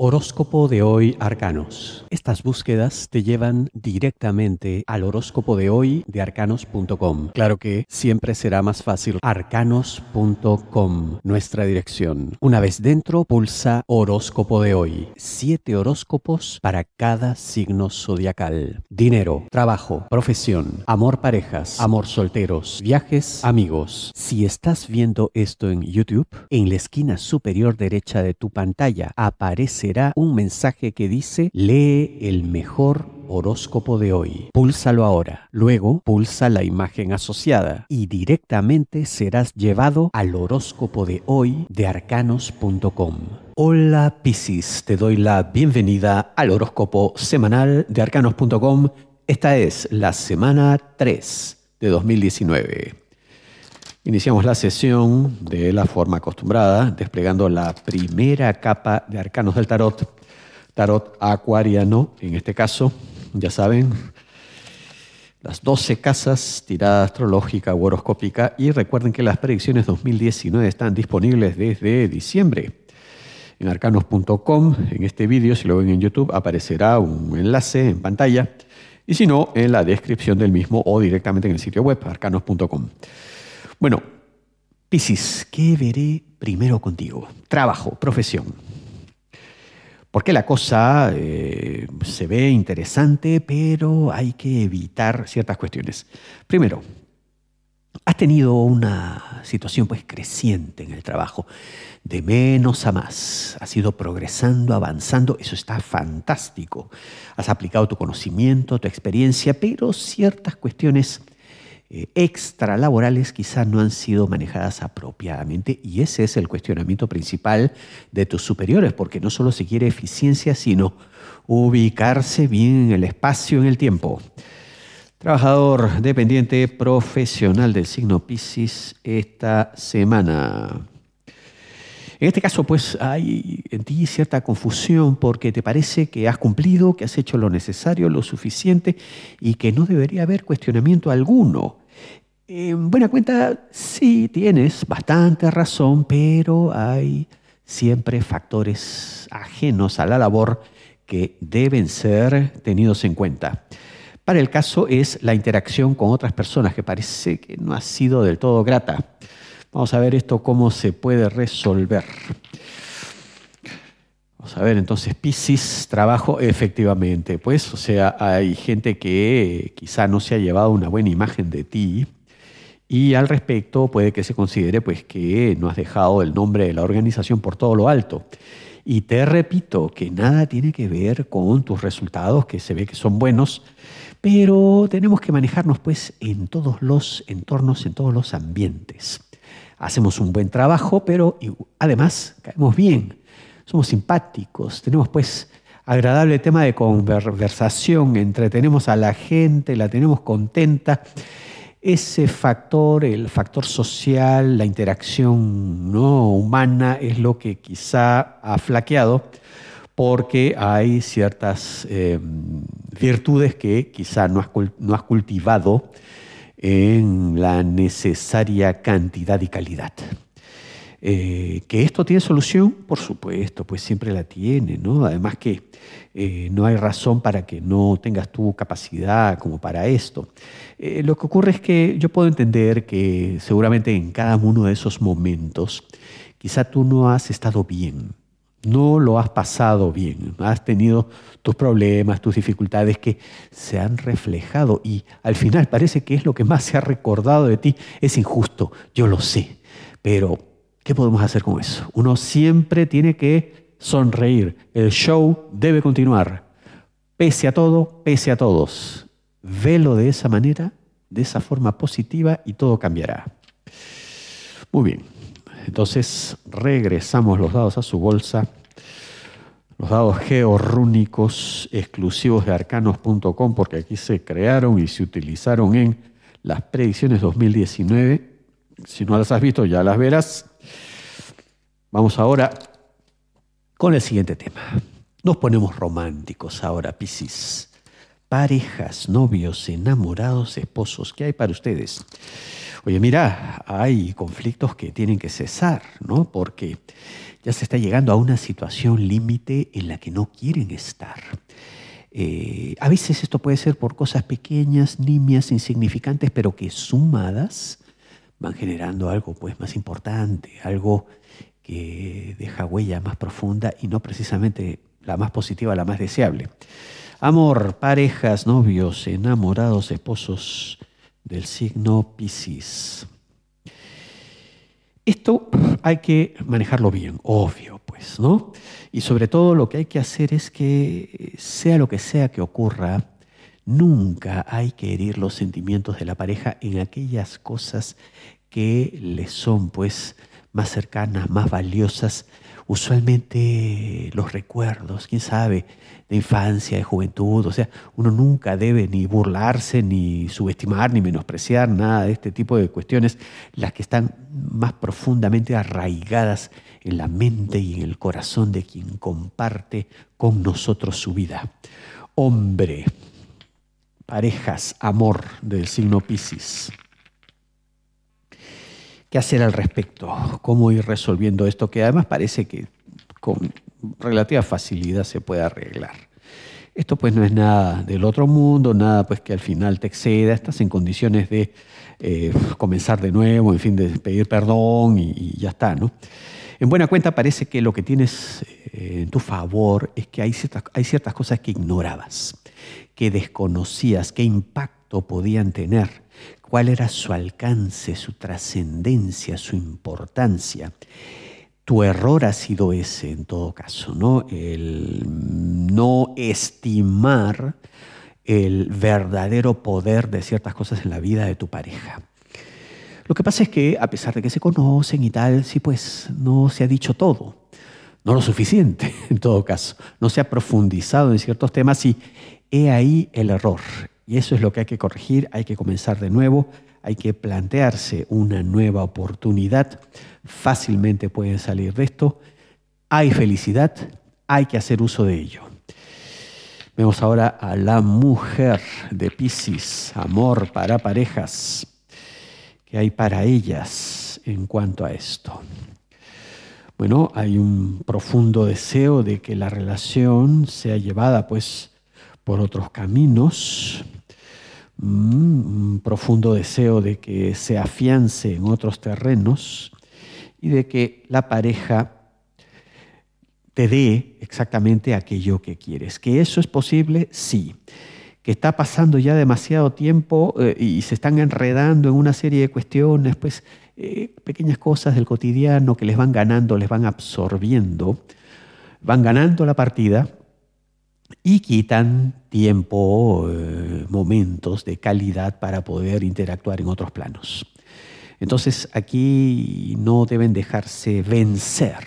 Horóscopo de hoy Arcanos. Estas búsquedas te llevan directamente al horóscopo de hoy de arcanos.com. Claro que siempre será más fácil arcanos.com, nuestra dirección. Una vez dentro, pulsa horóscopo de hoy. Siete horóscopos para cada signo zodiacal. Dinero, trabajo, profesión, amor parejas, amor solteros, viajes, amigos. Si estás viendo esto en YouTube, en la esquina superior derecha de tu pantalla aparece Será un mensaje que dice lee el mejor horóscopo de hoy. Púlsalo ahora. Luego pulsa la imagen asociada y directamente serás llevado al horóscopo de hoy de arcanos.com. Hola Piscis, te doy la bienvenida al horóscopo semanal de arcanos.com. Esta es la semana 3 de 2019. Iniciamos la sesión de la forma acostumbrada, desplegando la primera capa de arcanos del tarot, tarot acuariano en este caso, ya saben, las 12 casas, tirada astrológica u horoscópica, y recuerden que las predicciones 2019 están disponibles desde diciembre en arcanos.com. En este vídeo, si lo ven en YouTube, aparecerá un enlace en pantalla, y si no, en la descripción del mismo o directamente en el sitio web, arcanos.com. Bueno, Piscis, ¿qué veré primero contigo? Trabajo, profesión. Porque la cosa eh, se ve interesante, pero hay que evitar ciertas cuestiones. Primero, has tenido una situación pues creciente en el trabajo, de menos a más, has ido progresando, avanzando, eso está fantástico. Has aplicado tu conocimiento, tu experiencia, pero ciertas cuestiones eh, extralaborales quizás no han sido manejadas apropiadamente y ese es el cuestionamiento principal de tus superiores, porque no solo se quiere eficiencia, sino ubicarse bien en el espacio, en el tiempo. Trabajador dependiente profesional del signo Piscis esta semana. En este caso, pues hay en ti cierta confusión porque te parece que has cumplido, que has hecho lo necesario, lo suficiente y que no debería haber cuestionamiento alguno. En buena cuenta, sí tienes bastante razón, pero hay siempre factores ajenos a la labor que deben ser tenidos en cuenta. Para el caso es la interacción con otras personas, que parece que no ha sido del todo grata. Vamos a ver esto cómo se puede resolver. Vamos a ver, entonces, Piscis, trabajo, efectivamente, pues, o sea, hay gente que quizá no se ha llevado una buena imagen de ti y al respecto puede que se considere, pues, que no has dejado el nombre de la organización por todo lo alto. Y te repito que nada tiene que ver con tus resultados, que se ve que son buenos, pero tenemos que manejarnos, pues, en todos los entornos, en todos los ambientes. Hacemos un buen trabajo, pero además caemos bien, somos simpáticos, tenemos pues agradable tema de conversación, entretenemos a la gente, la tenemos contenta. Ese factor, el factor social, la interacción no humana es lo que quizá ha flaqueado porque hay ciertas eh, virtudes que quizá no no has cultivado en la necesaria cantidad y calidad. Eh, que esto tiene solución, por supuesto, pues siempre la tiene, ¿no? Además que eh, no hay razón para que no tengas tu capacidad como para esto. Eh, lo que ocurre es que yo puedo entender que seguramente en cada uno de esos momentos quizá tú no has estado bien, no lo has pasado bien, has tenido tus problemas, tus dificultades que se han reflejado y al final parece que es lo que más se ha recordado de ti. Es injusto, yo lo sé, pero ¿qué podemos hacer con eso? Uno siempre tiene que sonreír, el show debe continuar, pese a todo, pese a todos. Velo de esa manera, de esa forma positiva y todo cambiará. Muy bien. Entonces regresamos los dados a su bolsa. Los dados georrúnicos exclusivos de arcanos.com porque aquí se crearon y se utilizaron en las predicciones 2019. Si no las has visto, ya las verás. Vamos ahora con el siguiente tema. Nos ponemos románticos ahora, Piscis. Parejas, novios, enamorados, esposos, ¿qué hay para ustedes? Oye, mira, hay conflictos que tienen que cesar, ¿no? Porque ya se está llegando a una situación límite en la que no quieren estar. Eh, a veces esto puede ser por cosas pequeñas, nimias, insignificantes, pero que sumadas van generando algo pues más importante, algo que deja huella más profunda y no precisamente la más positiva, la más deseable. Amor, parejas, novios, enamorados, esposos, del signo Piscis. Esto hay que manejarlo bien, obvio, pues, ¿no? Y sobre todo lo que hay que hacer es que, sea lo que sea que ocurra, nunca hay que herir los sentimientos de la pareja en aquellas cosas que le son, pues, más cercanas, más valiosas, usualmente los recuerdos, quién sabe, de infancia, de juventud, o sea, uno nunca debe ni burlarse, ni subestimar, ni menospreciar nada de este tipo de cuestiones, las que están más profundamente arraigadas en la mente y en el corazón de quien comparte con nosotros su vida. Hombre, parejas, amor del signo Pisces qué hacer al respecto, cómo ir resolviendo esto, que además parece que con relativa facilidad se puede arreglar. Esto pues no es nada del otro mundo, nada pues que al final te exceda, estás en condiciones de eh, comenzar de nuevo, en fin, de pedir perdón y, ya está, ¿no? En buena cuenta parece que lo que tienes eh, en tu favor es que hay ciertas, hay ciertas cosas que ignorabas, que desconocías, qué impacto podían tener, cuál era su alcance, su trascendencia, su importancia. Tu error ha sido ese en todo caso, ¿no? El no estimar el verdadero poder de ciertas cosas en la vida de tu pareja. Lo que pasa es que, a pesar de que se conocen y tal, sí, pues no se ha dicho todo. No lo suficiente, en todo caso. No se ha profundizado en ciertos temas y he ahí el error, y eso es lo que hay que corregir, hay que comenzar de nuevo, hay que plantearse una nueva oportunidad. Fácilmente pueden salir de esto. Hay felicidad, hay que hacer uso de ello. Vemos ahora a la mujer de Pisces, amor para parejas, que hay para ellas en cuanto a esto. Bueno, hay un profundo deseo de que la relación sea llevada pues por otros caminos, Mm, un profundo deseo de que se afiance en otros terrenos y de que la pareja te dé exactamente aquello que quieres. ¿Que eso es posible? Sí. ¿Que está pasando ya demasiado tiempo eh, y se están enredando en una serie de cuestiones, pues eh, pequeñas cosas del cotidiano que les van ganando, les van absorbiendo, van ganando la partida y quitan tiempo, eh, momentos de calidad para poder interactuar en otros planos. Entonces aquí no deben dejarse vencer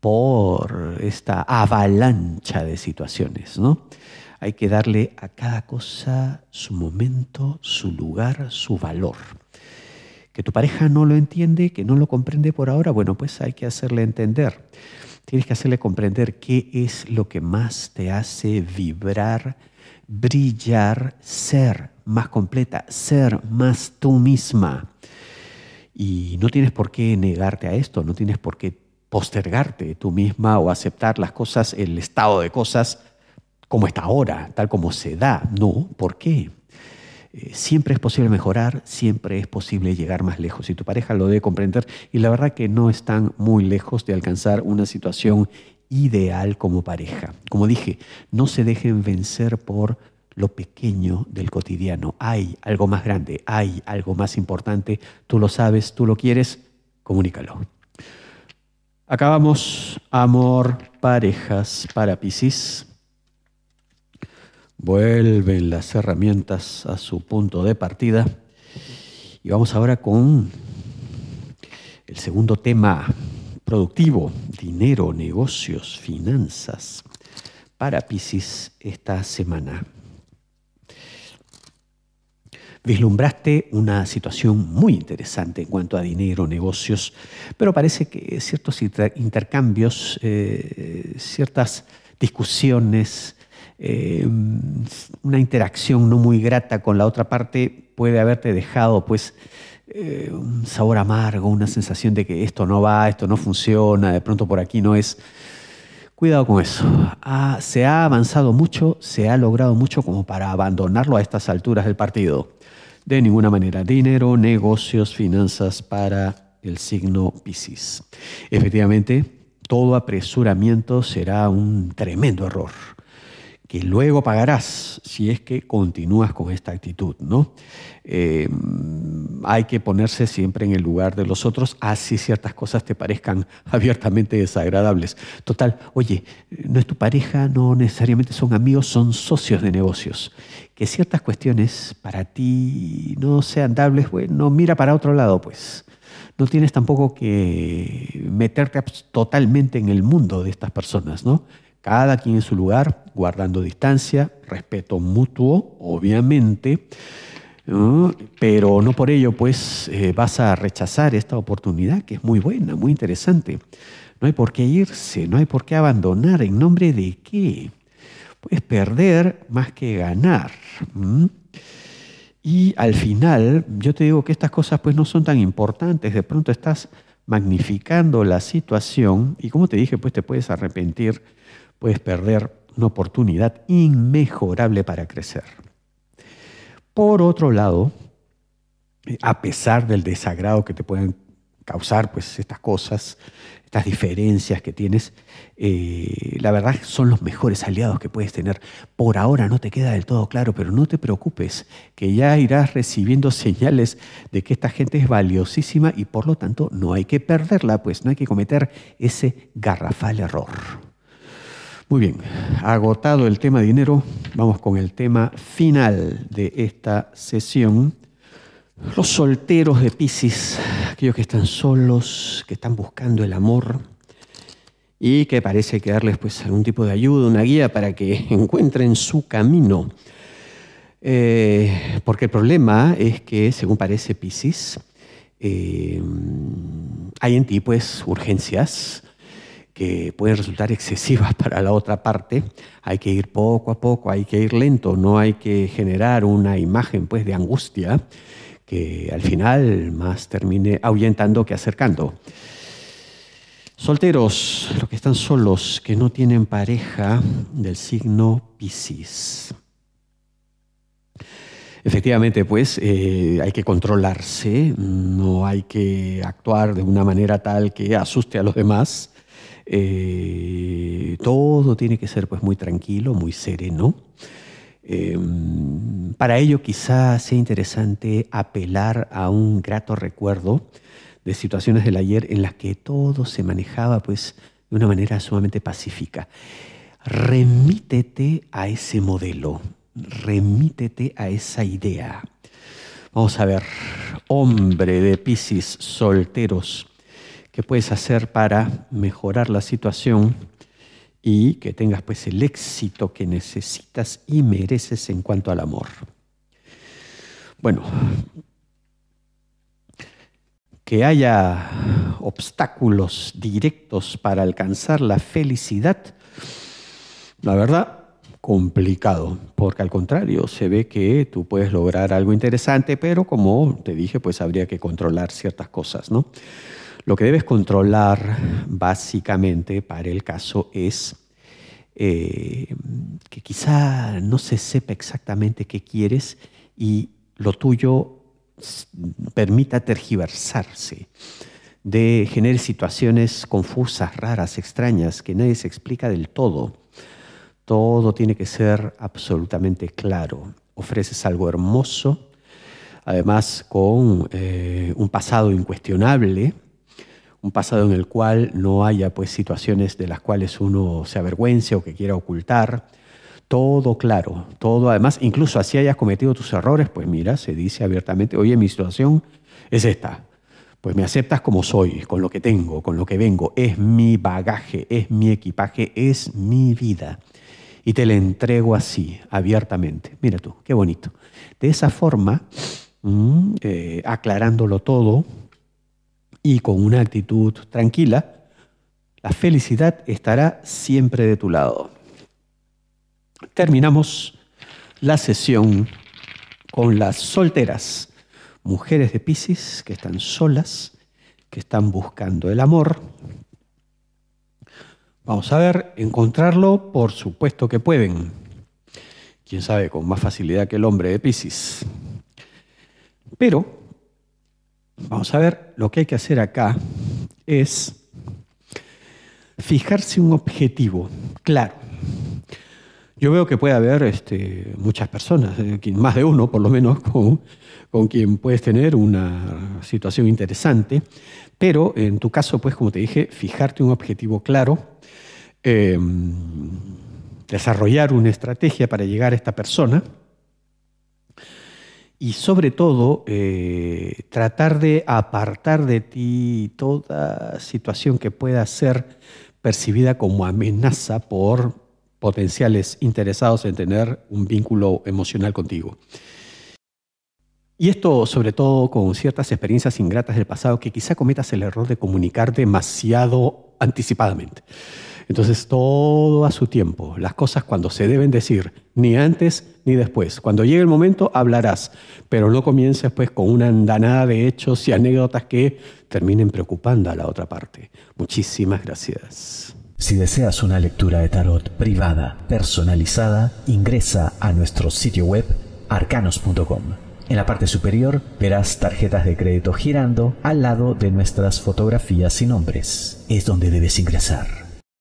por esta avalancha de situaciones, ¿no? Hay que darle a cada cosa su momento, su lugar, su valor. Que tu pareja no lo entiende, que no lo comprende por ahora, bueno, pues hay que hacerle entender Tienes que hacerle comprender qué es lo que más te hace vibrar, brillar, ser más completa, ser más tú misma. Y no tienes por qué negarte a esto, no tienes por qué postergarte tú misma o aceptar las cosas, el estado de cosas como está ahora, tal como se da. No, ¿por qué? Eh, siempre es posible mejorar, siempre es posible llegar más lejos y tu pareja lo debe comprender y la verdad que no están muy lejos de alcanzar una situación ideal como pareja. Como dije, no se dejen vencer por lo pequeño del cotidiano. Hay algo más grande, hay algo más importante, tú lo sabes, tú lo quieres, comunícalo. Acabamos, amor, parejas para Piscis. Vuelven las herramientas a su punto de partida. Y vamos ahora con el segundo tema productivo, dinero, negocios, finanzas, para Pisces esta semana. Vislumbraste una situación muy interesante en cuanto a dinero, negocios, pero parece que ciertos intercambios, eh, ciertas discusiones, Em, una interacción no muy grata con la otra parte puede haberte dejado pues eh, un sabor amargo, una sensación de que esto no va, esto no funciona, de pronto por aquí no es. Cuidado con eso. se ha avanzado mucho, se ha logrado mucho como para abandonarlo a estas alturas del partido. De ninguna manera. Dinero, negocios, finanzas para el signo Piscis. Efectivamente, todo apresuramiento será un tremendo error que luego pagarás si es que continúas con esta actitud. ¿no? Eh, hay que ponerse siempre en el lugar de los otros, así ciertas cosas te parezcan abiertamente desagradables. Total, oye, no es tu pareja, no necesariamente son amigos, son socios de negocios. Que ciertas cuestiones para ti no sean dables, bueno, mira para otro lado, pues no tienes tampoco que meterte totalmente en el mundo de estas personas, ¿no? cada quien en su lugar, guardando distancia, respeto mutuo, obviamente, pero no por ello pues eh, vas a rechazar esta oportunidad que es muy buena, muy interesante. No hay por qué irse, no hay por qué abandonar, ¿en nombre de qué? Puedes perder más que ganar. Y al final, yo te digo que estas cosas pues no son tan importantes, de pronto estás magnificando la situación y como te dije, pues te puedes arrepentir puedes perder una oportunidad inmejorable para crecer. Por otro lado, a pesar del desagrado que te pueden causar pues, estas cosas, estas diferencias que tienes, eh, la verdad son los mejores aliados que puedes tener. Por ahora no te queda del todo claro, pero no te preocupes, que ya irás recibiendo señales de que esta gente es valiosísima y por lo tanto no hay que perderla, pues no hay que cometer ese garrafal error. Muy bien, agotado el tema dinero, vamos con el tema final de esta sesión. Los solteros de Pisces, aquellos que están solos, que están buscando el amor y que parece que darles pues, algún tipo de ayuda, una guía para que encuentren su camino. Eh, porque el problema es que, según parece Pisces, eh, hay en ti pues, urgencias, que pueden resultar excesivas para la otra parte, hay que ir poco a poco, hay que ir lento, no hay que generar una imagen pues, de angustia que al final más termine ahuyentando que acercando. Solteros, los que están solos, que no tienen pareja del signo Piscis. Efectivamente, pues eh, hay que controlarse, no hay que actuar de una manera tal que asuste a los demás, eh, todo tiene que ser pues muy tranquilo, muy sereno. Em, para ello quizás sea interesante apelar a un grato recuerdo de situaciones del ayer en las que todo se manejaba pues de una manera sumamente pacífica. Remítete a ese modelo, remítete a esa idea. Vamos a ver, hombre de Piscis, solteros, qué puedes hacer para mejorar la situación y que tengas pues el éxito que necesitas y mereces en cuanto al amor. Bueno, que haya obstáculos directos para alcanzar la felicidad, la verdad, complicado, porque al contrario, se ve que tú puedes lograr algo interesante, pero como te dije, pues habría que controlar ciertas cosas, ¿no? Lo que debes controlar básicamente para el caso es eh, que quizá no se sepa exactamente qué quieres y lo tuyo permita tergiversarse, de generar situaciones confusas, raras, extrañas, que nadie se explica del todo. Todo tiene que ser absolutamente claro. Ofreces algo hermoso, además con eh, un pasado incuestionable, un pasado en el cual no haya pues situaciones de las cuales uno se avergüence o que quiera ocultar. Todo claro, todo además, incluso así hayas cometido tus errores, pues mira, se dice abiertamente, oye, mi situación es esta, pues me aceptas como soy, con lo que tengo, con lo que vengo, es mi bagaje, es mi equipaje, es mi vida. Y te la entrego así, abiertamente. Mira tú, qué bonito. De esa forma, mm, eh, aclarándolo todo, y con una actitud tranquila, la felicidad estará siempre de tu lado. Terminamos la sesión con las solteras, mujeres de Pisces que están solas, que están buscando el amor. Vamos a ver, encontrarlo por supuesto que pueden. Quién sabe, con más facilidad que el hombre de Pisces. Pero Vamos a ver, lo que hay que hacer acá es fijarse un objetivo claro. Yo veo que puede haber este, muchas personas, eh, más de uno por lo menos, con, quien puedes tener una situación interesante, pero en tu caso, pues como te dije, fijarte un objetivo claro, em, desarrollar una estrategia para llegar a esta persona, y sobre todo eh, tratar de apartar de ti toda situación que pueda ser percibida como amenaza por potenciales interesados en tener un vínculo emocional contigo. Y esto sobre todo con ciertas experiencias ingratas del pasado que quizá cometas el error de comunicar demasiado anticipadamente. Entonces todo a su tiempo, las cosas cuando se deben decir, ni antes ni después. Cuando llegue el momento hablarás, pero no comiences pues con una andanada de hechos y anécdotas que terminen preocupando a la otra parte. Muchísimas gracias. Si deseas una lectura de tarot privada, personalizada, ingresa a nuestro sitio web arcanos.com. En la parte superior verás tarjetas de crédito girando al lado de nuestras fotografías y nombres. Es donde debes ingresar.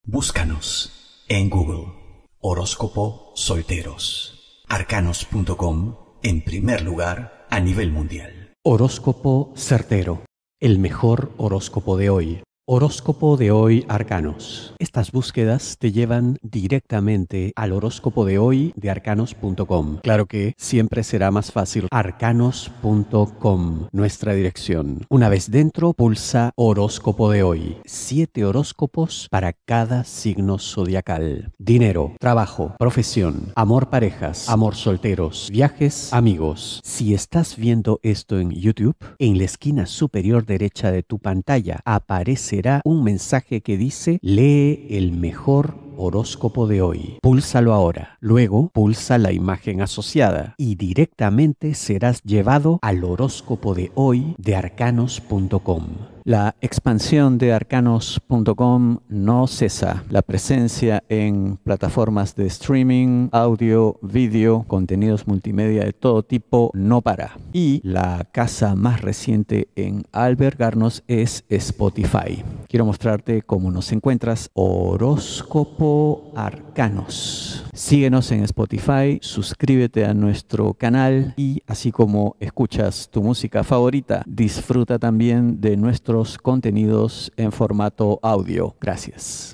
Búscanos en Google. Horóscopo Solteros arcanos.com en primer lugar a nivel mundial. Horóscopo certero, el mejor horóscopo de hoy Horóscopo de hoy Arcanos. Estas búsquedas te llevan directamente al horóscopo de hoy de arcanos.com. Claro que siempre será más fácil arcanos.com, nuestra dirección. Una vez dentro, pulsa horóscopo de hoy. Siete horóscopos para cada signo zodiacal. Dinero, trabajo, profesión, amor parejas, amor solteros, viajes, amigos. Si estás viendo esto en YouTube, en la esquina superior derecha de tu pantalla aparece un mensaje que dice, lee el mejor horóscopo de hoy. Púlsalo ahora. Luego pulsa la imagen asociada y directamente serás llevado al horóscopo de hoy de arcanos.com. La expansión de arcanos.com no cesa. La presencia en plataformas de streaming, audio, vídeo, contenidos multimedia de todo tipo no para. Y la casa más reciente en albergarnos es Spotify. Quiero mostrarte cómo nos encuentras horóscopo arcanos Síguenos en Spotify, suscríbete a nuestro canal y así como escuchas tu música favorita, disfruta también de nuestros contenidos en formato audio. Gracias.